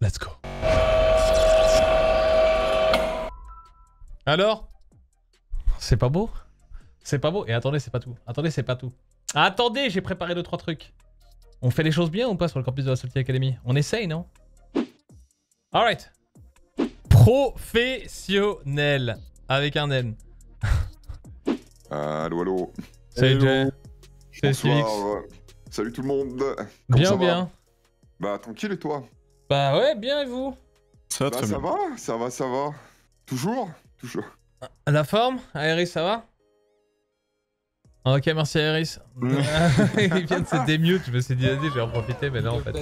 Let's go. Alors C'est pas beau C'est pas beau Et attendez, c'est pas tout. Attendez, c'est pas tout. Attendez, j'ai préparé deux trois trucs. On fait les choses bien ou pas sur le campus de la Salty Academy On essaye, non Alright. Professionnel. Avec un N. Allo, allô. Salut Jay. Salut tout le monde. bien ou bien. bah tranquille et toi bah ouais, bien et vous Ça va bah, ça va, ça va, ça va. Toujours Toujours. La forme Aéris, ça va Ok, merci Aéris. il vient de se démute, je me suis dit, allez, y je vais en profiter, mais non, en fait.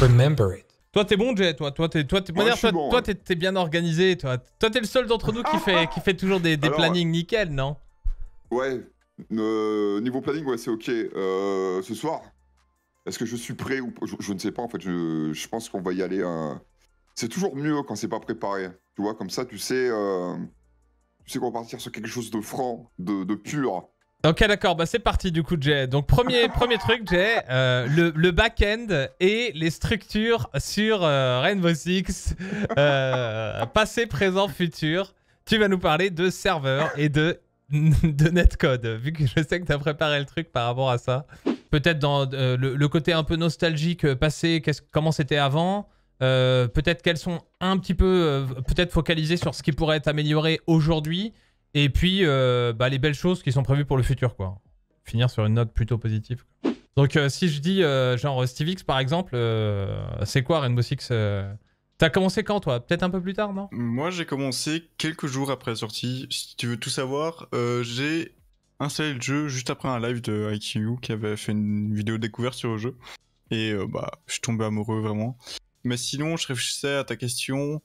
Remember it. Toi, t'es bon, Jay. Toi, toi, t'es, toi, hein. t'es, bien organisé. Toi, toi, t'es le seul d'entre nous qui fait, qui fait toujours des, plannings nickel, non Ouais. Euh, niveau planning, ouais, c'est ok. Euh, ce soir, est-ce que je suis prêt ou je, je, ne sais pas. En fait, je, pense qu'on va y aller. C'est toujours mieux quand c'est pas préparé. Tu vois, comme ça, tu sais, euh, qu'on va partir sur quelque chose de franc, de pur. Ok, d'accord, bah c'est parti du coup, Jay. Donc, premier, premier truc, Jay, euh, le, le back-end et les structures sur euh, Rainbow Six, euh, passé, présent, futur. Tu vas nous parler de serveurs et de, de netcode, vu que je sais que tu as préparé le truc par rapport à ça. Peut-être dans le, le, côté un peu nostalgique passé, comment c'était avant. peut-être qu'elles sont un petit peu, peut-être focalisées sur ce qui pourrait être amélioré aujourd'hui. Et puis, euh, bah, les belles choses qui sont prévues pour le futur, quoi. Finir sur une note plutôt positive. Donc, euh, si je dis, euh, genre, SteveX, par exemple, c'est quoi Rainbow Six T'as commencé quand, toi Peut-être un peu plus tard, non Moi, j'ai commencé quelques jours après la sortie. Si tu veux tout savoir, j'ai installé le jeu juste après un live de IQ qui avait fait une vidéo découverte sur le jeu. Et bah, je suis tombé amoureux, vraiment. Mais sinon, je réfléchissais à ta question.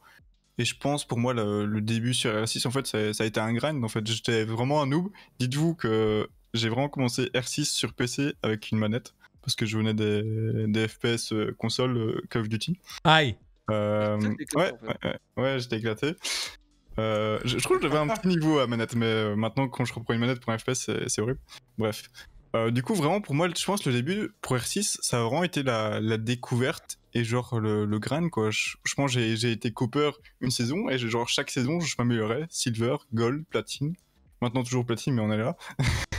Et je pense, pour moi, le, début sur R6, en fait, ça, a été un grind. En fait, j'étais vraiment un noob. Dites-vous que j'ai vraiment commencé R6 sur PC avec une manette. Parce que je venais des, FPS euh, console euh, Call of Duty. Aïe! Euh, ouais, j'étais éclaté. je, je, trouve que j'avais un petit niveau à manette, mais maintenant, quand je reprends une manette pour un FPS, c'est horrible. Bref. Euh, du coup, vraiment, pour moi, je pense le début pour R6, ça a vraiment été la, découverte et genre le, grain, quoi. Je, pense j'ai été copper une saison et genre chaque saison, je m'améliorais. Silver, Gold, Platine. Maintenant, toujours Platine, mais on est là.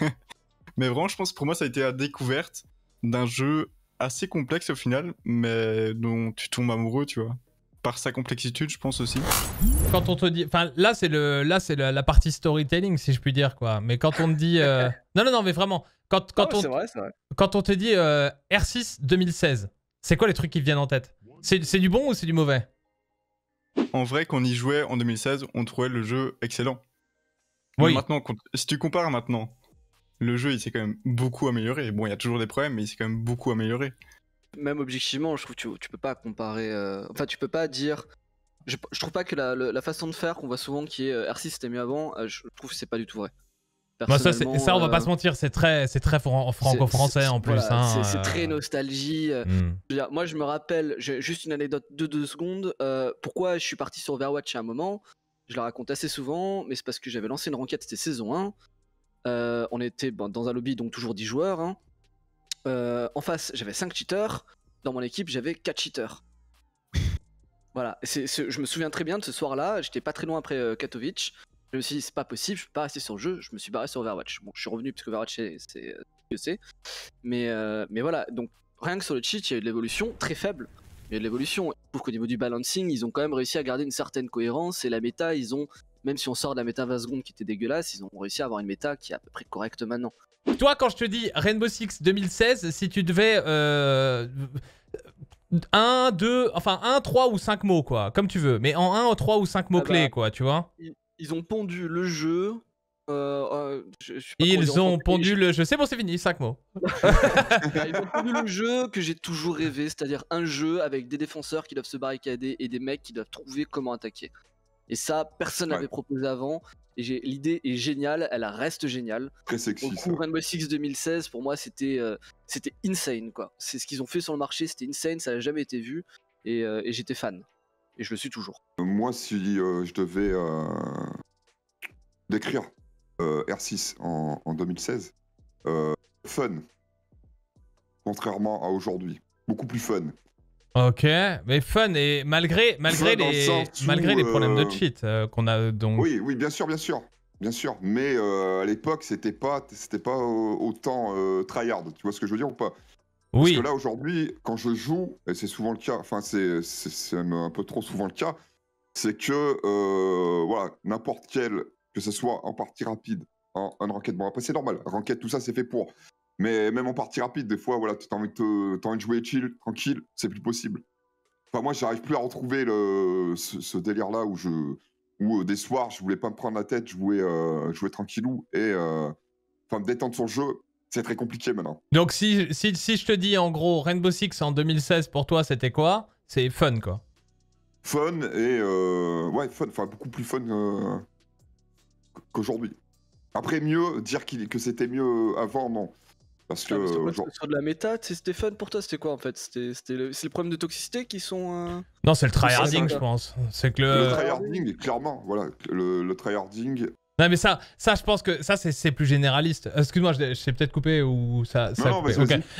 mais vraiment, je pense pour moi, ça a été la découverte d'un jeu assez complexe au final, mais dont tu tombes amoureux, tu vois par sa complexité, je pense aussi. Quand on te dit, enfin là c'est le, là c'est la, partie storytelling si je puis dire quoi. Mais quand on te dit, euh, non non non mais vraiment, quand ah quand c'est on, vrai, quand on te dit euh, R6 2016, c'est quoi les trucs qui viennent en tête C'est du bon ou c'est du mauvais En vrai, quand on y jouait en 2016, on trouvait le jeu excellent. Oui. maintenant, si tu compares maintenant, le jeu il s'est quand même beaucoup amélioré. Bon, il y a toujours des problèmes, mais il s'est quand même beaucoup amélioré même objectivement, je trouve que tu, tu peux pas comparer. Euh, enfin, tu peux pas dire. Je, trouve pas que la, façon de faire qu'on voit souvent qui est euh, R6 c'était mieux avant, euh, je trouve que c'est pas du tout vrai. ça, ça, on va pas se mentir, c'est très, c'est très franco-français en plus. Hein, c'est très nostalgie. Hmm. moi, je me rappelle, juste une anecdote de deux secondes. pourquoi je suis parti sur Overwatch à un moment Je la raconte assez souvent, mais c'est parce que j'avais lancé une renquête, c'était saison 1. on était ben, dans un lobby, donc toujours 10 joueurs. Hein, euh, en face, j'avais 5 cheaters. Dans mon équipe, j'avais 4 cheaters. voilà. je me souviens très bien de ce soir-là. J'étais pas très loin après euh, Katowice. Je me suis dit, c'est pas possible, je peux pas rester sur le jeu. Je me suis barré sur Overwatch. Bon, je suis revenu parce que Overwatch, c'est euh, que c'est. Mais, mais voilà. Donc, rien que sur le cheat, il y a eu de l'évolution très faible. Il y a de l'évolution. Je trouve qu'au niveau du balancing, ils ont quand même réussi à garder une certaine cohérence et la méta, ils ont même si on sort de la méta 20 secondes qui était dégueulasse, ils ont réussi à avoir une méta qui est à peu près correcte maintenant. Toi, quand je te dis Rainbow Six 2016, si tu devais. 1, euh, 2, euh, enfin 1, 3 ou 5 mots, quoi, comme tu veux, mais en 1, 3 ou 5 mots-clés, ah bah, quoi, tu vois. Ils, ont pondu le jeu. Euh, ils ont pondu le jeu, c'est bon, c'est fini, 5 mots. ils ont pondu le jeu que j'ai toujours rêvé, c'est-à-dire un jeu avec des défenseurs qui doivent se barricader et des mecs qui doivent trouver comment attaquer. Et ça, personne n'avait proposé avant. Et l'idée est géniale, elle reste géniale. Très sexy. Pour coup, Rainbow Six 2016, pour moi, c'était euh, c'était insane quoi. C'est ce qu'ils ont fait sur le marché, c'était insane, ça n'a jamais été vu. Euh, et, j'étais fan. Et je le suis toujours. Euh, moi, si je devais décrire R6 en 2016, fun. Contrairement à aujourd'hui. Beaucoup plus fun. Ok, mais fun et malgré malgré les malgré les problèmes de euh, cheat euh, qu'on a donc. Oui, oui, bien sûr, bien sûr. Bien sûr, mais euh, à l'époque, c'était pas, c'était pas autant tryhard. Tu vois ce que je veux dire ou pas Oui. Parce que là, aujourd'hui, quand je joue, et c'est souvent le cas, enfin, c'est, c'est, un peu trop souvent le cas, c'est que, voilà, n'importe quel, que ce soit en partie rapide, en, en ranked, bon, après, c'est normal, ranked, tout ça, c'est fait pour. Mais même en partie rapide, des fois, voilà, t'as envie, de jouer chill, tranquille, c'est plus possible. Enfin, moi, j'arrive plus à retrouver le, ce, délire-là où je, où euh, des soirs, je voulais pas me prendre la tête, je euh, jouer tranquillou et, euh, enfin, me détendre sur le jeu. C'est très compliqué maintenant. Donc, si, si, si je te dis en gros Rainbow Six en 2016 pour toi, c'était quoi C'est fun, quoi. Fun et euh, ouais, fun. Enfin, beaucoup plus fun qu'aujourd'hui. Après, mieux dire que c'était mieux avant, non. Parce que. Sur de la méta, c'est Stéphane, pour toi, c'était quoi en fait C'était le... le, problème de toxicité qui sont. Euh, non, c'est le tryharding, je pense. C'est que le. Le tryharding, clairement, voilà. Le, le tryharding. Non mais ça, ça je pense que ça c'est plus généraliste. Excuse-moi, je, je t'ai peut-être coupé ou ça. non, mais,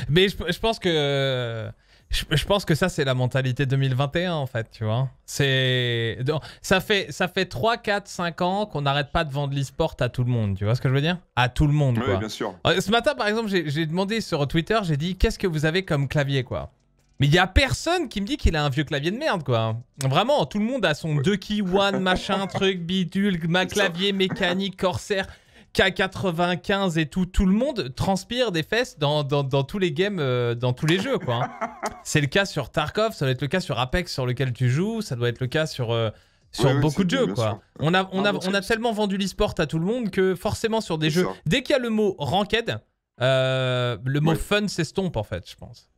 mais je, je, pense que je, pense que ça, c'est la mentalité 2021, en fait, tu vois. C'est... Ça fait, ça fait 3, 4, 5 ans qu'on n'arrête pas de vendre l'e-sport à tout le monde, tu vois ce que je veux dire À tout le monde, quoi. bien sûr. Euh, ce matin, par exemple, j'ai demandé sur Twitter, j'ai dit « Qu'est-ce que vous avez comme clavier, quoi ?» Mais il n'y a personne qui me dit qu'il a un vieux clavier de merde, quoi. Vraiment, tout le monde a son Ducky one, machin, truc, bidule, ma clavier mécanique, corsaire... K95 et tout, tout le monde transpire des fesses dans, dans, tous les games, euh, dans tous les jeux, hein. C'est le cas sur Tarkov, ça doit être le cas sur Apex sur lequel tu joues, ça doit être le cas sur, euh, sur beaucoup de jeux, quoi. On a, on, ah, a, on tellement vendu l'eSport à tout le monde que forcément sur des jeux, dès qu'il y a le mot ranked, euh, le mot fun s'estompe, en fait, je pense.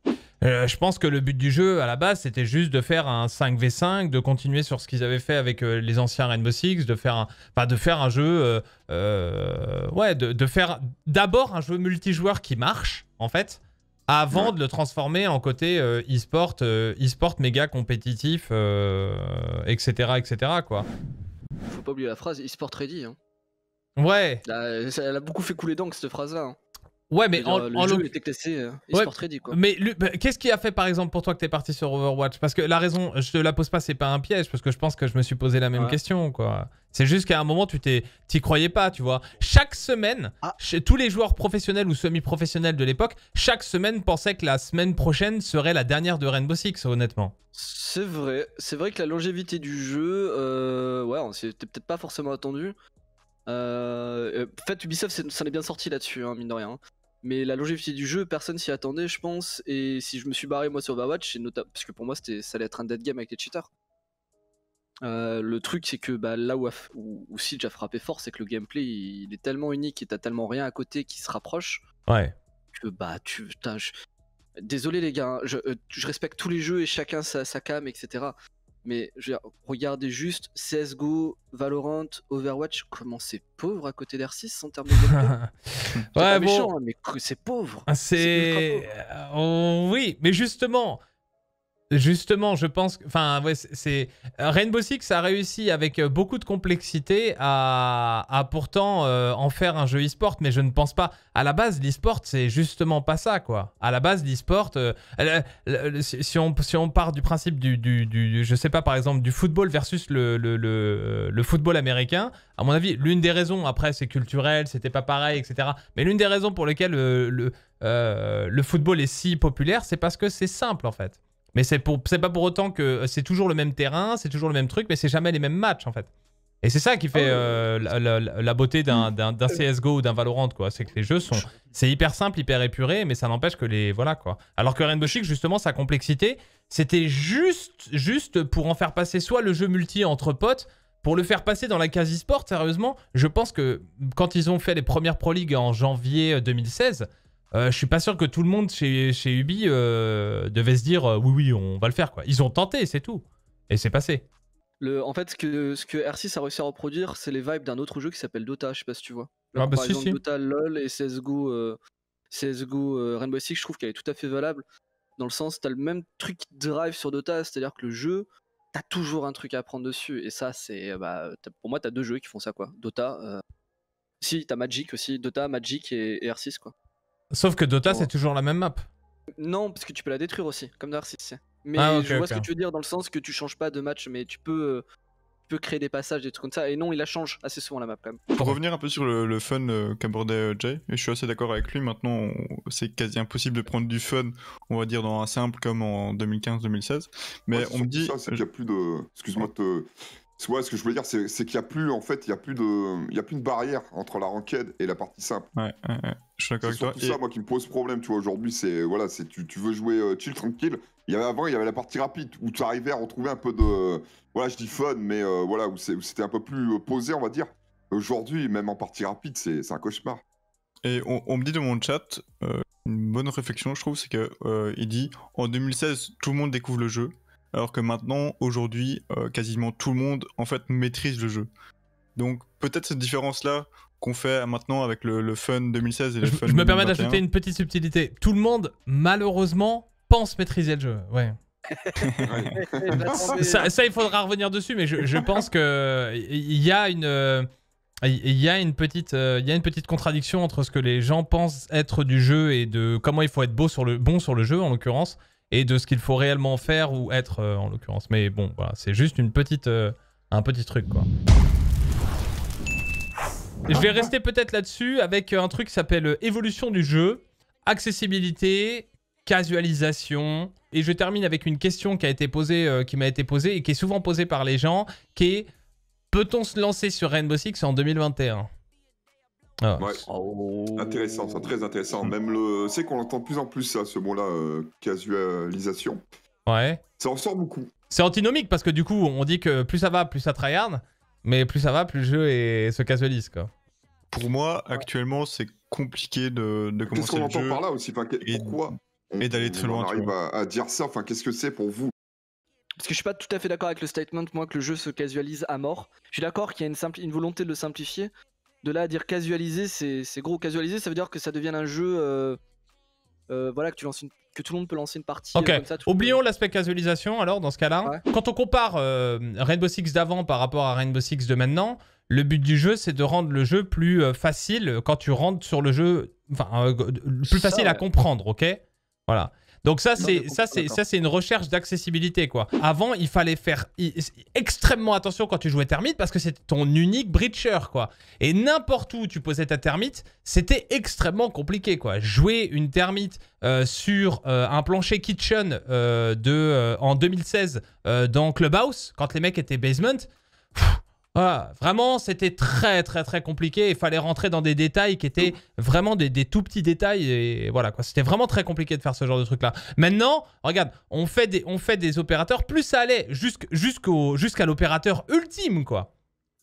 Euh, je pense que le but du jeu à la base c'était juste de faire un 5v5, de continuer sur ce qu'ils avaient fait avec euh, les anciens Rainbow Six, de faire un, de faire un jeu, euh, ouais, de, faire d'abord un jeu multijoueur qui marche en fait, avant de le transformer en côté e-sport, e-sport méga compétitif, etc., etc. quoi. Faut pas oublier la phrase e-sport ready. Hein. Ouais. Elle a, beaucoup fait couler d'encre cette phrase-là. Hein. Ouais, mais en, le en jeu était classé euh, ouais, ready, quoi. Mais bah, qu'est-ce qui a fait par exemple pour toi que t'es parti sur Overwatch Parce que la raison, je te la pose pas, c'est pas un piège, parce que je pense que je me suis posé la même question, quoi. C'est juste qu'à un moment, tu t'y croyais pas, tu vois. Chaque semaine, ah. tous les joueurs professionnels ou semi-professionnels de l'époque, chaque semaine pensaient que la semaine prochaine serait la dernière de Rainbow Six, honnêtement. C'est vrai, c'est vrai que la longévité du jeu, euh, ouais, c'était peut-être pas forcément attendu. Euh, euh, en fait, Ubisoft s'en est bien sorti là-dessus, hein, mine de rien. Mais la longévité du jeu, personne s'y attendait, je pense. Et si je me suis barré moi sur Overwatch, notamment parce que pour moi c'était ça allait être un dead game avec les cheaters. Euh, le truc, c'est que bah, là où, où, j'ai frappé fort, c'est que le gameplay il, est tellement unique et t'as tellement rien à côté qui se rapproche. Ouais. Que bah, tu. Désolé les gars, hein, euh, je, respecte tous les jeux et chacun sa cam, etc. Mais je regardez juste CSGO, Valorant, Overwatch, comment c'est pauvre à côté d'R6 en termes de ouais, méchant, hein, mais c'est pauvre. Ah, c'est. Euh, oh, oui, mais justement, Justement, je pense, enfin, c'est euh, Rainbow Six a réussi avec euh, beaucoup de complexité à, pourtant euh, en faire un jeu e-sport, mais je ne pense pas. À la base, l'e-sport, c'est justement pas ça, quoi. À la base, l'e-sport, si, on, si on part du principe du, du, je sais pas, par exemple, du football versus le, le, football américain, à mon avis, l'une des raisons, après, c'est culturel, c'était pas pareil, etc. Mais l'une des raisons pour lesquelles le, le football est si populaire, c'est parce que c'est simple, en fait. Mais c'est pas pour autant que euh, c'est toujours le même terrain, c'est toujours le même truc, mais c'est jamais les mêmes matchs en fait. Et c'est ça qui fait ah euh, la, beauté d'un mm. CSGO ou d'un Valorant, quoi. C'est que les jeux sont. C'est hyper simple, hyper épuré, mais ça n'empêche que les. Voilà, quoi. Alors que Rainbow Six, justement, sa complexité, c'était juste, juste pour en faire passer soit le jeu multi entre potes, pour le faire passer dans la quasi-sport, sérieusement, je pense que quand ils ont fait les premières Pro League en janvier 2016, euh, euh, je suis pas sûr que tout le monde chez, Ubi euh, devait se dire euh, oui, oui, on va le faire. Quoi. Ils ont tenté, c'est tout. Et c'est passé. en fait, ce que, ce que R6 a réussi à reproduire, c'est les vibes d'un autre jeu qui s'appelle Dota, je sais pas si tu vois. Ah, bah, par exemple, Dota, LoL et CSGO, Rainbow Six, je trouve qu'elle est tout à fait valable. Dans le sens, t'as le même truc drive sur Dota, c'est-à-dire que le jeu, t'as toujours un truc à apprendre dessus. Et ça, c'est. Bah, pour moi, t'as deux jeux qui font ça, quoi. Dota. Si, t'as Magic aussi. Dota, Magic et R6, quoi. Sauf que Dota, c'est oh. toujours la même map. Non, parce que tu peux la détruire aussi, comme Darcy. Mais ah, je vois ce que tu veux dire dans le sens que tu changes pas de match, mais euh, tu peux, créer des passages, des trucs comme ça. Et non, il la change assez souvent la map quand même. Pour revenir un peu sur le, fun euh, qu'abordait euh, Jay, et je suis assez d'accord avec lui, maintenant c'est quasi impossible de prendre du fun, on va dire, dans un simple comme en 2015-2016. Mais on me dit. Ça, c'est a plus de. Excuse-moi de te ce que je veux dire, c'est qu'il n'y a plus, en fait, il y a plus de, il y a plus de barrière entre la ranked et la partie simple. Ouais, je suis d'accord avec toi. C'est ça, moi, qui me pose problème, tu vois. Aujourd'hui, c'est, voilà, c'est, tu, veux jouer euh, chill, tranquille. Il y avait avant, il y avait la partie rapide où tu arrivais à retrouver un peu de, voilà, je dis fun, mais euh, voilà, où c'était un peu plus euh, posé, on va dire. Aujourd'hui, même en partie rapide, c'est un cauchemar. Et on, me dit dans mon chat, une bonne réflexion, je trouve, c'est que il dit en 2016, tout le monde découvre le jeu alors que maintenant, aujourd'hui, euh, quasiment tout le monde en fait maîtrise le jeu. Donc peut-être cette différence-là qu'on fait maintenant avec le, Fun 2016 et le je, Fun. Je me permets d'ajouter une petite subtilité. Tout le monde, malheureusement, pense maîtriser le jeu. Ouais. ça, il faudra revenir dessus, mais je, je pense que euh, il y a une euh, il y a une petite il y a une petite contradiction entre ce que les gens pensent être du jeu et de comment il faut être beau sur le bon sur le jeu en l'occurrence et de ce qu'il faut réellement faire ou être euh, en l'occurrence. Mais bon, voilà, c'est juste une petite, euh, un petit truc quoi. je vais rester peut-être là-dessus avec un truc qui s'appelle euh, évolution du jeu, accessibilité, casualisation. Et je termine avec une question qui a été posée, qui m'a été posée et qui est souvent posée par les gens, qui est peut-on se lancer sur Rainbow Six en 2021 ah ouais. Oh. Intéressant, c'est très intéressant. Même le, c'est qu'on entend de plus en plus ça, hein, ce mot-là, euh, casualisation. Ouais. Ça en sort beaucoup. C'est antinomique parce que du coup, on dit que plus ça va, plus ça try-hard, mais plus ça va, plus le jeu se casualise, quoi. Pour moi, actuellement, c'est compliqué de, de commencer qu'on entend par là aussi Pourquoi Et d'aller très loin. On arrive à, à dire ça. Enfin, qu'est-ce que c'est pour vous parce que je suis pas tout à fait d'accord avec le statement, moi, que le jeu se casualise à mort. Je suis d'accord qu'il y a une, une, volonté de le simplifier, de là à dire casualiser, c'est gros. Casualiser, ça veut dire que ça devient un jeu. Euh, euh, voilà, que, tu lances que tout le monde peut lancer une partie. oublions l'aspect casualisation alors dans ce cas-là. Quand on compare euh, Rainbow Six d'avant par rapport à Rainbow Six de maintenant, le but du jeu c'est de rendre le jeu plus facile quand tu rentres sur le jeu, enfin, plus facile à comprendre, ok Voilà. Donc ça, c'est ça, c'est ça, c'est une recherche d'accessibilité quoi. Avant, il fallait faire extrêmement attention quand tu jouais termite parce que c'était ton unique breacher quoi. Et n'importe où tu posais ta termite, c'était extrêmement compliqué quoi. Jouer une termite euh, sur euh, un plancher kitchen euh, de en 2016 dans Clubhouse quand les mecs étaient basement. Voilà. Ah, vraiment, c'était très, très, très compliqué. Il fallait rentrer dans des détails qui étaient vraiment des, tout petits détails. Et voilà, quoi. C'était vraiment très compliqué de faire ce genre de truc-là. Maintenant, regarde, on fait des, on fait des opérateurs. Plus ça allait jusqu'à l'opérateur ultime, quoi.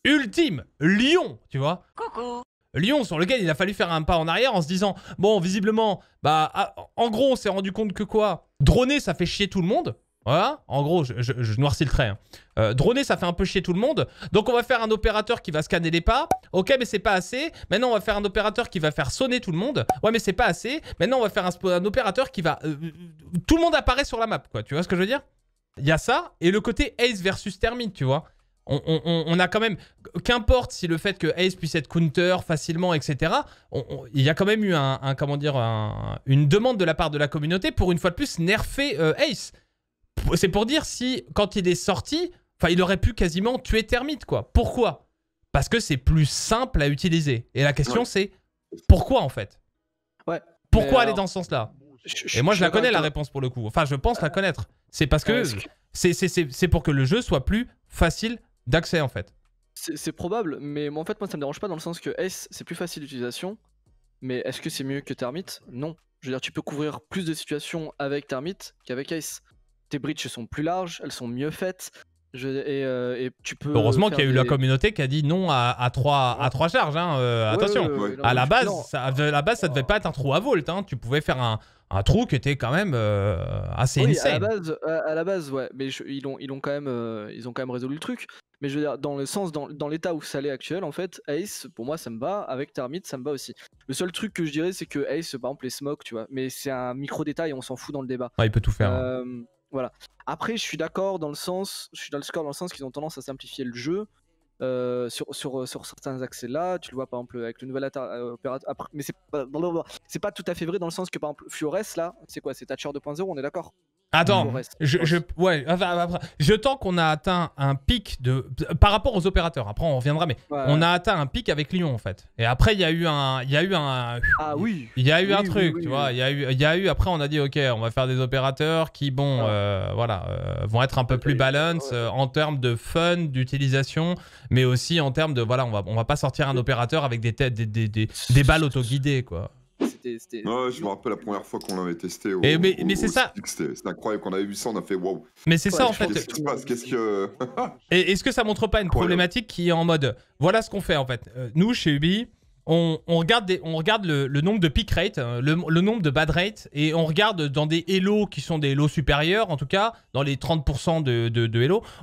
Ultime, Lyon, tu vois. Coucou. Lyon, sur lequel il a fallu faire un pas en arrière en se disant bon, visiblement, bah, ah, en gros, on s'est rendu compte que quoi Droner, ça fait chier tout le monde. Voilà, en gros, je, je, noircis le trait. Hein. Euh, droner, ça fait un peu chier tout le monde. Donc on va faire un opérateur qui va scanner les pas. Ok, mais c'est pas assez. Maintenant, on va faire un opérateur qui va faire sonner tout le monde. Ouais, mais c'est pas assez. Maintenant, on va faire un, opérateur qui va... Euh, euh, tout le monde apparaît sur la map, quoi. Tu vois ce que je veux dire Il y a ça, et le côté Ace versus termine tu vois. On, a quand même, qu'importe si le fait que Ace puisse être counter facilement, etc., il y a quand même eu un, comment dire, une demande de la part de la communauté pour une fois de plus nerfer Ace c'est pour dire si, quand il est sorti, enfin, il aurait pu quasiment tuer Termite, quoi. Pourquoi Parce que c'est plus simple à utiliser. Et la question, c'est pourquoi, en fait Pourquoi aller dans ce sens-là Et moi, je, la connais, la réponse, pour le coup. Enfin, je pense la connaître. C'est parce que c'est pour que le jeu soit plus facile d'accès, en fait. C'est probable, mais en fait, moi, ça me dérange pas dans le sens que S, c'est plus facile d'utilisation, mais est-ce que c'est mieux que Termite Non. Je veux dire, tu peux couvrir plus de situations avec Termite qu'avec Ace tes bridges sont plus larges, elles sont mieux faites. Je, et, euh, tu peux Heureusement euh, qu'il y a eu la communauté qui a dit non à, trois à charges. Hein, euh, attention, à, la base, ça, à la base, ça devait pas être un trou à volt. Hein. Tu pouvais faire un, trou qui était quand même assez oui, insane. À la, base, à la base, ouais, mais ils, ont, ils, ont quand même, ils ont quand même résolu le truc. Mais je veux dire, dans le sens, dans, l'état où ça l'est actuel, en fait, Ace, pour moi, ça me bat. Avec Termite, ça me bat aussi. Le seul truc que je dirais, c'est que Ace, par exemple, les smokes, tu vois. Mais c'est un micro détail, on s'en fout dans le débat. il peut tout faire. Hein. Voilà. Après, je suis d'accord dans le sens, je suis dans le score dans le sens qu'ils ont tendance à simplifier le jeu. Euh, sur, sur, euh, sur, certains accès-là. Tu le vois par exemple avec le nouvel euh, opérateur. Mais c'est pas, c'est pas tout à fait vrai dans le sens que par exemple Fiores, là, c'est quoi C'est Thatcher 2.0, on est d'accord Attends, je, je, ouais, je tends qu'on a atteint un pic de par rapport aux opérateurs. Après, on reviendra, mais on a atteint un pic avec Lyon en fait. Et après, il y a eu un, il y a eu un, ah oui, il y a eu un truc, tu vois. Il y eu, il y a eu. Après, on a dit ok, on va faire des opérateurs qui, bon, euh, voilà, euh, vont être un peu plus balance euh, en termes de fun, d'utilisation, mais aussi en termes de voilà, on va, on va pas sortir un opérateur avec des têtes, des, des, des, balles autoguidées quoi. C'était. je me rappelle la première fois qu'on l'avait testé. Eh, mais, c'est ça. C'est incroyable qu'on avait vu ça, on a fait waouh. Mais c'est ça en fait. Qu'est-ce qui se passe Qu'est-ce que. est-ce que ça montre pas une problématique qui est en mode voilà ce qu'on fait en fait. Euh, nous chez Ubi, on, regarde, on regarde le, nombre de pick rate, euh, le, nombre de bad rate, et on regarde dans des elo qui sont des lots supérieurs, en tout cas, dans les 30% de, de,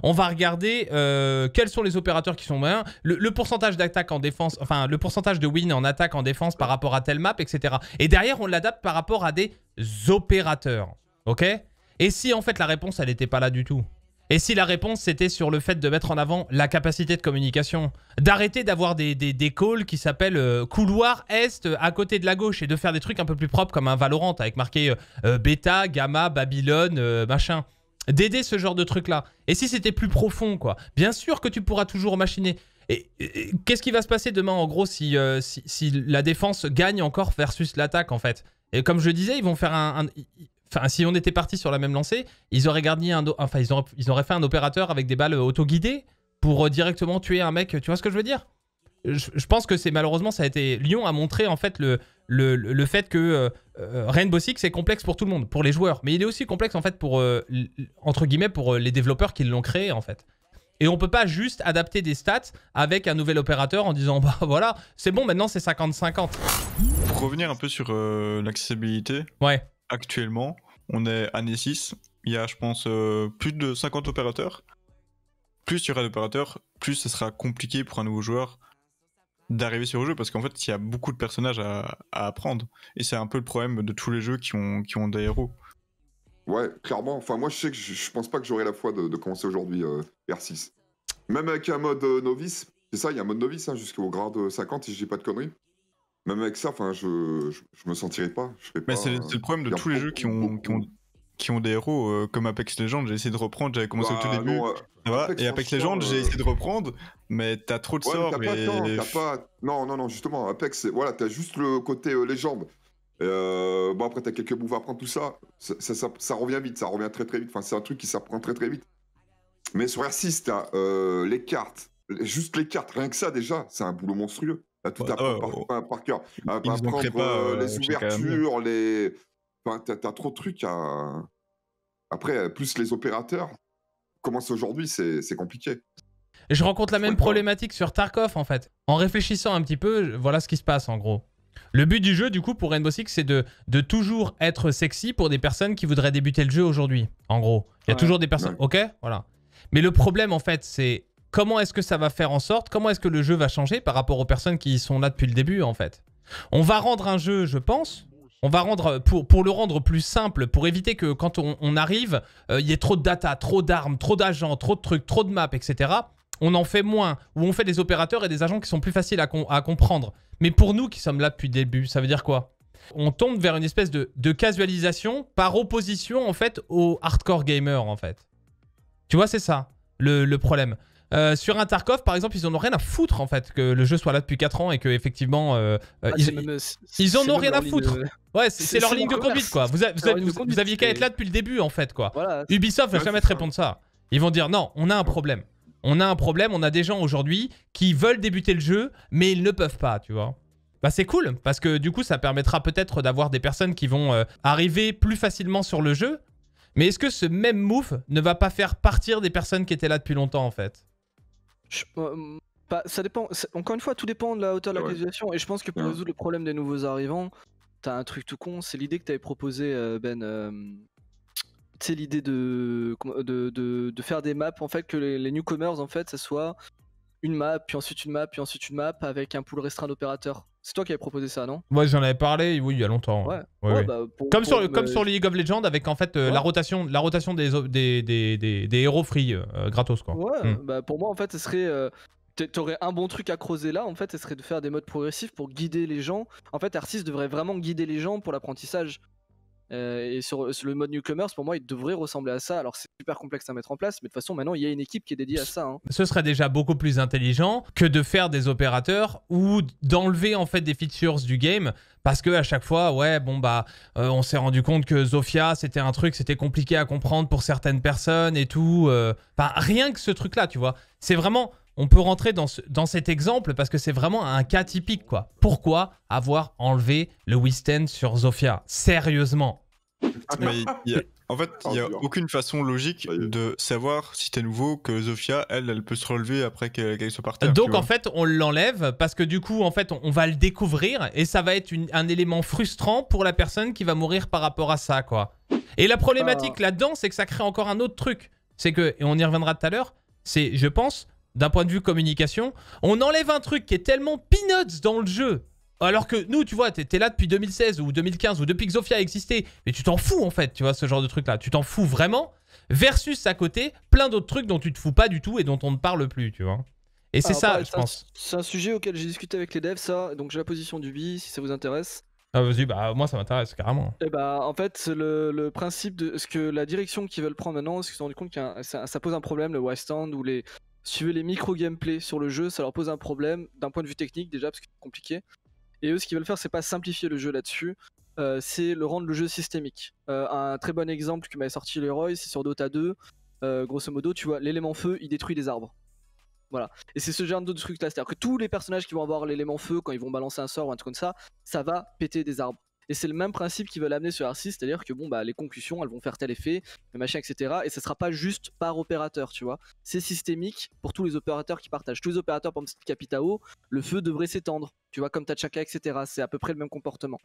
on va regarder euh, quels sont les opérateurs qui sont meilleurs le, pourcentage d'attaque en défense, enfin, le pourcentage de win en attaque en défense par rapport à telle map, etc. Et derrière, on l'adapte par rapport à des opérateurs. Ok Et si en fait la réponse, elle n'était pas là du tout et si la réponse c'était sur le fait de mettre en avant la capacité de communication, d'arrêter d'avoir des, des, calls qui s'appellent euh, couloir est euh, à côté de la gauche et de faire des trucs un peu plus propres comme un Valorant avec marqué euh, bêta, gamma, Babylone, machin. D'aider ce genre de trucs là. Et si c'était plus profond quoi. Bien sûr que tu pourras toujours machiner. Et, qu'est-ce qui va se passer demain en gros si, si, la défense gagne encore versus l'attaque en fait Et comme je disais, ils vont faire un Enfin, si on était parti sur la même lancée, ils auraient gardé un, enfin, ils auraient, ils auraient fait un opérateur avec des balles auto-guidées pour euh, directement tuer un mec. Tu vois ce que je veux dire je, pense que c'est malheureusement ça a été Lyon a montré en fait le le, le fait que euh, euh, Rainbow Six est complexe pour tout le monde, pour les joueurs, mais il est aussi complexe en fait pour entre guillemets pour les développeurs qui l'ont créé en fait. Et on peut pas juste adapter des stats avec un nouvel opérateur en disant bah voilà, c'est bon maintenant c'est 50-50. Pour revenir un peu sur l'accessibilité. Ouais actuellement, on est année 6, il y a, je pense, euh, plus de 50 opérateurs. Plus il y aura d'opérateurs, plus ce sera compliqué pour un nouveau joueur d'arriver sur le jeu, parce qu'en fait, il y a beaucoup de personnages à, apprendre. Et c'est un peu le problème de tous les jeux qui ont, qui ont des héros. Ouais, clairement. Enfin, moi, je sais que je, pense pas que j'aurai la foi de, commencer aujourd'hui euh, R6. Même avec un mode euh, novice, c'est ça, il y a un mode novice hein, jusqu'au grade 50, si je dis pas de conneries même avec ça, enfin, je, je, me sentirais pas. Je mais c'est le problème de tous les jeux qui ont, qui ont, qui ont des héros, euh, comme Apex Legends, j'ai essayé de reprendre, j'avais commencé au tout bah, début. Euh, et Apex Legends, j'ai euh, essayé de reprendre, mais tu as trop de ouais, sorts. non, non, non, non, justement, Apex, voilà, as juste le côté légende. bon, après, as quelques moves à prendre, tout ça. Ça, ça, ça. revient vite, ça revient très très vite. Enfin, c'est un truc qui s'apprend très très vite. Mais sur R6, as les cartes, juste les cartes, rien que ça déjà, c'est un boulot monstrueux tout à par, cœur. Euh, euh, les ouvertures, les. Enfin, t'as trop de trucs à. Après, euh, plus les opérateurs, c'est aujourd'hui, c'est compliqué. Je rencontre la même problématique sur Tarkov en fait. En réfléchissant un petit peu, voilà ce qui se passe en gros. Le but du jeu, du coup, pour Rainbow Six, c'est de, de, toujours être sexy pour des personnes qui voudraient débuter le jeu aujourd'hui. En gros, il y a toujours des personnes. Ok Voilà. Mais le problème, en fait, c'est Comment est-ce que ça va faire en sorte Comment est-ce que le jeu va changer par rapport aux personnes qui sont là depuis le début, en fait On va rendre un jeu, je pense, on va rendre, pour, pour, le rendre plus simple, pour éviter que quand on, arrive, euh, il y ait trop de data, trop d'armes, trop d'agents, trop de trucs, trop de maps, etc. On en fait moins, ou on fait des opérateurs et des agents qui sont plus faciles à, à comprendre. Mais pour nous qui sommes là depuis le début, ça veut dire quoi On tombe vers une espèce de, casualisation par opposition en fait aux hardcore gamers en fait. Tu vois, c'est ça le, le problème. Euh, sur un Tarkov, par exemple, ils en ont rien à foutre en fait que le jeu soit là depuis 4 ans et que effectivement euh, euh, ah, ils, en ont rien à foutre. Ouais, c'est leur ligne de conduite quoi. Vous, vous, aviez qu'à être là depuis le début en fait quoi. Ubisoft va jamais te répondre ça. Ils vont dire non, on a un problème. On a un problème, on a des gens aujourd'hui qui veulent débuter le jeu, mais ils ne peuvent pas, tu vois. Bah c'est cool, parce que du coup ça permettra peut-être d'avoir des personnes qui vont arriver plus facilement sur le jeu. Mais est-ce que ce même move ne va pas faire partir des personnes qui étaient là depuis longtemps en fait euh, ça dépend. Encore une fois, tout dépend de la hauteur de l'organisation Et je pense que pour résoudre le problème des nouveaux arrivants, t'as un truc tout con. C'est l'idée que t'avais proposé, euh, Ben. C'est euh, tu sais, l'idée de de, faire des maps, en fait, que les, les, newcomers, en fait, ça soit une map, puis ensuite une map, puis ensuite une map, avec un pool restreint d'opérateurs. C'est toi qui avais proposé ça, non Moi j'en avais parlé, oui, il y a longtemps. Bah, comme, sur, comme sur League of Legends, avec en fait euh, la rotation, la rotation des, des, héros free euh, gratos, quoi. Ouais, hmm. bah, pour moi, en fait, ce serait. Euh, t'aurais un bon truc à creuser là, en fait, ce serait de faire des modes progressifs pour guider les gens. En fait, Artis devrait vraiment guider les gens pour l'apprentissage. Euh, et sur, le mode newcomers, pour moi, il devrait ressembler à ça. Alors, c'est super complexe à mettre en place, mais de toute façon, maintenant, il y a une équipe qui est dédiée à ça. Hein. Ce serait déjà beaucoup plus intelligent que de faire des opérateurs ou d'enlever en fait des features du game parce que à chaque fois, ouais, bon bah, euh, on s'est rendu compte que Zofia, c'était un truc, c'était compliqué à comprendre pour certaines personnes et tout. Euh, rien que ce truc-là, tu vois. C'est vraiment on peut rentrer dans, cet exemple parce que c'est vraiment un cas typique, quoi. Pourquoi avoir enlevé le Wisten sur Zofia Sérieusement ah, En fait, il n'y a aucune façon logique de savoir si t'es nouveau que Zofia, elle, elle peut se relever après qu'elle qu soit partie. Donc en fait, on l'enlève parce que du coup, en fait, on, va le découvrir et ça va être un élément frustrant pour la personne qui va mourir par rapport à ça, quoi. Et la problématique ah. là-dedans, c'est que ça crée encore un autre truc. C'est que, et on y reviendra tout à l'heure, c'est, je pense, d'un point de vue communication, on enlève un truc qui est tellement peanuts dans le jeu. Alors que nous, tu vois, t'es là depuis 2016 ou 2015 ou depuis que Zofia a existé, mais tu t'en fous en fait, tu vois, ce genre de truc-là. Tu t'en fous vraiment, versus à côté, plein d'autres trucs dont tu te fous pas du tout et dont on ne parle plus, tu vois. Et c'est ça, bah, je pense. C'est un sujet auquel j'ai discuté avec les devs, ça. Donc j'ai la position du bi, si ça vous intéresse. Ah, vas-y, bah moi ça m'intéresse carrément. Et eh bah en fait, le, le, principe de ce que la direction qu'ils veulent prendre maintenant, c'est qu'ils se sont rendus compte que ça, ça, pose un problème, le West End ou les, suivez les micro gameplay sur le jeu, ça leur pose un problème d'un point de vue technique déjà, parce que c'est compliqué. Et eux, ce qu'ils veulent faire, c'est pas simplifier le jeu là-dessus, euh, c'est le rendre le jeu systémique. Euh, un très bon exemple que m'avait sorti Leroy, c'est sur Dota 2. Euh, grosso modo, tu vois, l'élément feu, il détruit des arbres. Voilà. Et c'est ce genre de truc là, c'est-à-dire que tous les personnages qui vont avoir l'élément feu quand ils vont balancer un sort ou un truc comme ça, ça va péter des arbres. Et c'est le même principe qui veulent amener sur r cest c'est-à-dire que bon, bah, les conclusions, elles vont faire tel effet, machin, etc. Et ça sera pas juste par opérateur, tu vois. C'est systémique pour tous les opérateurs qui partagent. Tous les opérateurs, par exemple, Capitao, le feu devrait s'étendre, tu vois, comme Tachaka, etc. C'est à peu près le même comportement.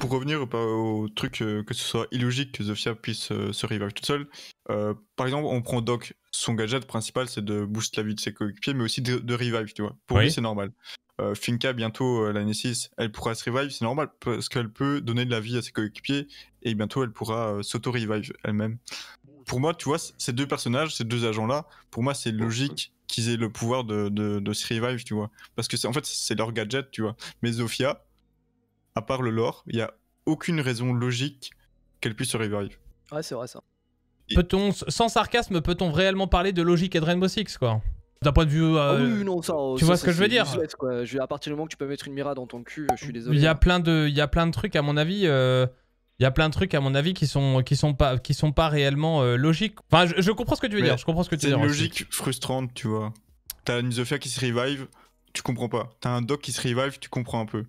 Pour revenir bah, au truc euh, que ce soit illogique que Zofia puisse euh, se revive toute seule, euh, par exemple, on prend Doc, son gadget principal c'est de booster la vie de ses coéquipiers, mais aussi de, revive, tu vois. Pour lui, c'est normal. Finka euh, Finca bientôt euh, la l'année elle pourra se revive, c'est normal parce qu'elle peut donner de la vie à ses coéquipiers et bientôt elle pourra euh, s'auto-revive elle-même. Pour moi, tu vois, ces deux personnages, ces deux agents-là, pour moi, c'est logique qu'ils aient le pouvoir de, se revive, tu vois. Parce que c'est en fait, c'est leur gadget, tu vois. Mais Zofia, à part le lore, il n'y a aucune raison logique qu'elle puisse se revive. Ouais, c'est vrai ça. Peut-on, sans sarcasme, peut-on réellement parler de logique et de Rainbow Six, quoi d'un point de vue. Euh, ah oui, euh, tu vois ce que je veux dire Je, À partir du moment que tu peux mettre une mira dans ton cul, euh, je suis désolé. Il y a hein. plein de, il y a plein de trucs, à mon avis. il y a plein de trucs à mon avis qui sont qui sont pas qui sont pas réellement logiques. Enfin, je, comprends ce que tu veux dire. Je comprends ce que C'est une logique frustrante, tu vois. T'as une Zofia qui se revive, tu comprends pas. T'as un Doc qui se revive, tu comprends un peu.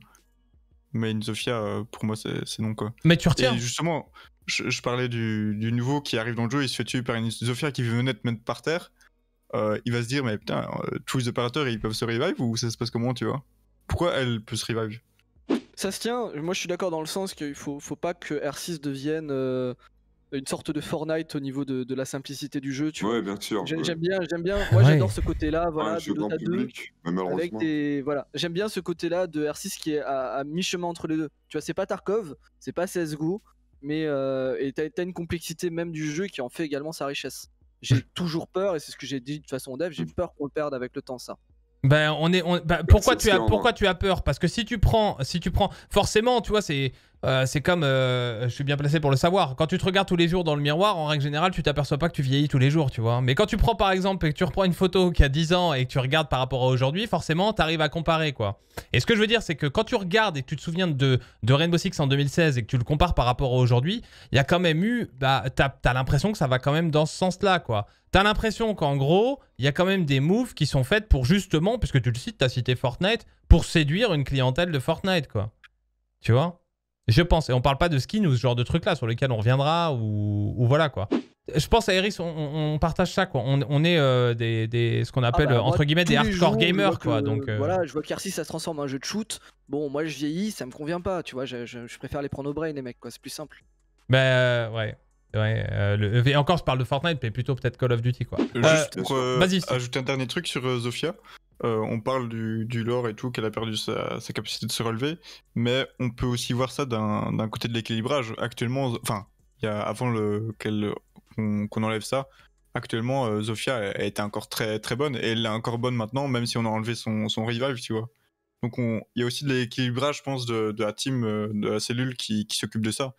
Mais une Zofia, pour moi, c'est non quoi. Mais tu retiens. justement, je, parlais du, du, nouveau qui arrive dans le jeu, il se fait tuer par une Zofia qui venait te mettre par terre euh, il va se dire, mais putain, euh, tous les opérateurs, ils peuvent se revive ou ça se passe comment, tu vois Pourquoi elle peut se revive Ça se tient, moi je suis d'accord dans le sens qu'il faut, faut pas que R6 devienne euh, une sorte de Fortnite au niveau de, de, la simplicité du jeu, tu ouais, vois. bien sûr. J'aime bien, j'aime bien, moi j'adore ce côté-là, voilà, de voilà, j'aime bien ce côté-là de R6 qui est à, mi-chemin entre les deux. Tu vois, c'est pas Tarkov, c'est pas CSGO, mais et t'as une complexité même du jeu qui en fait également sa richesse. J'ai toujours peur, et c'est ce que j'ai dit de toute façon dev, j'ai mm. peur qu'on le perde avec le temps, ça. Ben, on est, ben, pourquoi, tu as, pourquoi tu as peur Parce que si tu prends, si tu prends, forcément, tu vois, c'est euh, c'est comme, euh, je suis bien placé pour le savoir, quand tu te regardes tous les jours dans le miroir, en règle générale, tu t'aperçois pas que tu vieillis tous les jours, tu vois. Mais quand tu prends par exemple et que tu reprends une photo qui a 10 ans et que tu regardes par rapport à aujourd'hui, forcément, t'arrives à comparer, quoi. Et ce que je veux dire, c'est que quand tu regardes et que tu te souviens de, de Rainbow Six en 2016 et que tu le compares par rapport à aujourd'hui, il y a quand même eu, bah, t'as as, l'impression que ça va quand même dans ce sens-là, quoi. T'as l'impression qu'en gros, il y a quand même des moves qui sont faites pour justement, puisque tu le cites, t'as cité Fortnite, pour séduire une clientèle de Fortnite, quoi. Tu vois je pense, et on parle pas de skin ou ce genre de truc là sur lesquels on reviendra ou, voilà quoi. Je pense à Eris, on, partage ça quoi. On, est euh, des, ce qu'on ah appelle bah, euh, entre guillemets des hardcore gamers quoi. donc euh, voilà, je vois qu'Arcy ça se transforme en jeu de shoot. Bon, moi je vieillis, ça me convient pas, tu vois. Je, préfère les prendre au brain les mecs quoi, c'est plus simple. Bah ouais. Ouais, encore, je parle de Fortnite, mais plutôt peut-être Call of Duty, quoi. Juste pour ajouter un dernier truc sur Zofia. Euh, on parle du, du, lore et tout, qu'elle a perdu sa, capacité de se relever, mais on peut aussi voir ça d'un côté de l'équilibrage. Actuellement, enfin, avant qu'on enlève ça, actuellement, euh, Zofia était encore très, très bonne, et elle est encore bonne maintenant, même si on a enlevé son, son revive, tu vois. Donc il y a aussi de l'équilibrage, je pense, de, la team, euh, de la cellule qui, qui s'occupe de ça.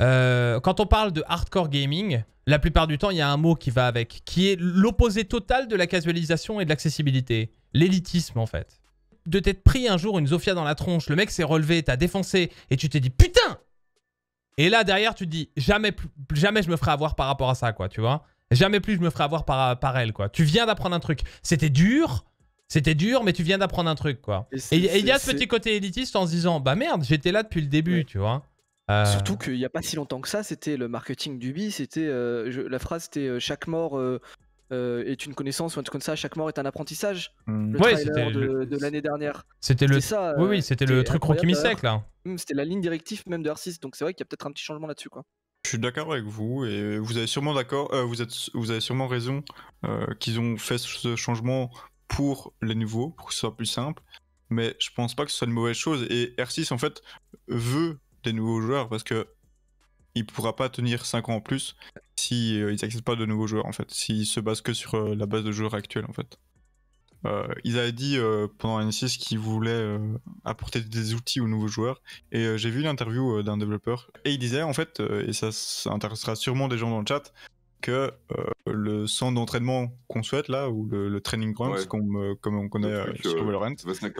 Euh, quand on parle de hardcore gaming, la plupart du temps, il y a un mot qui va avec, qui est l'opposé total de la casualisation et de l'accessibilité. L'élitisme, en fait. De t'être pris un jour une Zofia dans la tronche, le mec s'est relevé, t'as défoncé, et tu t'es dit putain Et là, derrière, tu te dis jamais, jamais je me ferai avoir par rapport à ça, quoi, tu vois. Jamais plus je me ferai avoir par, par elle, quoi. Tu viens d'apprendre un truc. C'était dur, c'était dur, mais tu viens d'apprendre un truc, quoi. Et il y a ce petit côté élitiste en se disant, bah merde, j'étais là depuis le début, tu vois. Euh, Surtout qu'il n'y a pas si longtemps que ça, c'était le marketing d'Ubi, c'était euh, la phrase c'était euh, chaque mort est une connaissance ou un truc comme ça, chaque mort est un apprentissage. Hmm. Le trailer de, l'année dernière. C'était le ça, oui, oui c'était le truc Rocky là. Hmm, c'était la ligne directive même de R6, donc c'est vrai qu'il y a peut-être un petit changement là-dessus quoi. Je suis d'accord avec vous et vous avez sûrement d'accord, vous êtes, vous avez sûrement raison qu'ils ont fait ce changement pour les nouveaux, pour que ce soit plus simple. Mais je pense pas que ce soit une mauvaise chose et R6 en fait veut des nouveaux joueurs parce que il pourra pas tenir cinq ans en plus si euh, ils pas de nouveaux joueurs en fait, s'ils se basent que sur euh, la base de joueurs actuels en fait. Euh, ils avaient dit euh, pendant N6 qu'ils voulaient euh, apporter des outils aux nouveaux joueurs et j'ai vu l'interview d'un développeur et il disait en fait et ça, intéressera sûrement des gens dans le chat que le centre d'entraînement qu'on souhaite là ou le, training ground comme, on connaît sur Valorant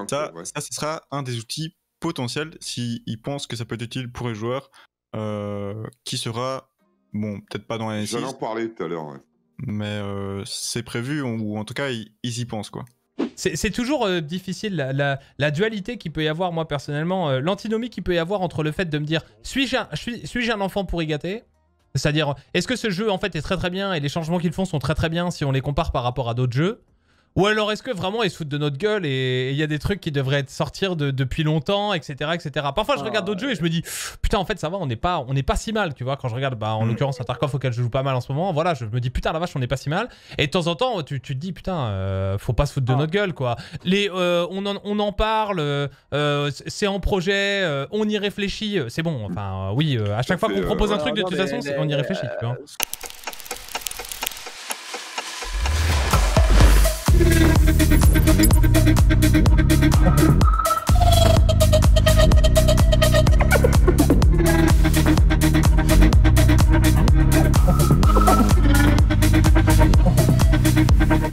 ça, ça sera un des outils potentiel, s'ils pensent que ça peut être utile pour un joueur euh, qui sera, bon, peut-être pas dans les 6. en parler tout à l'heure, Mais euh, c'est prévu, ou en tout cas, ils, y pensent, quoi. C'est toujours euh, difficile la, dualité qui peut y avoir, moi personnellement, l'antinomie qu'il peut y avoir entre le fait de me dire suis-je un, suis, un, enfant pour y gâter C'est-à-dire, est-ce que ce jeu en fait est très très bien et les changements qu'ils font sont très très bien si on les compare par rapport à d'autres jeux ou alors est-ce que vraiment ils se foutent de notre gueule et il y a des trucs qui devraient être sortir depuis longtemps, etc., etc. Parfois je regarde ah, d'autres jeux et je me dis putain en fait ça va, on n'est pas, on est pas si mal, tu vois. Quand je regarde, bah, en mm. l'occurrence un Tarkov auquel je joue pas mal en ce moment, voilà, je me dis putain la vache on n'est pas si mal. Et de temps en temps tu, tu te dis putain euh, faut pas se foutre de ah. notre gueule quoi. Les, euh, on, en, on en parle, euh, c'est en projet, on y réfléchit, c'est bon. Enfin oui, à chaque fois qu'on propose un truc de toute façon on y réfléchit. Tu Thank you.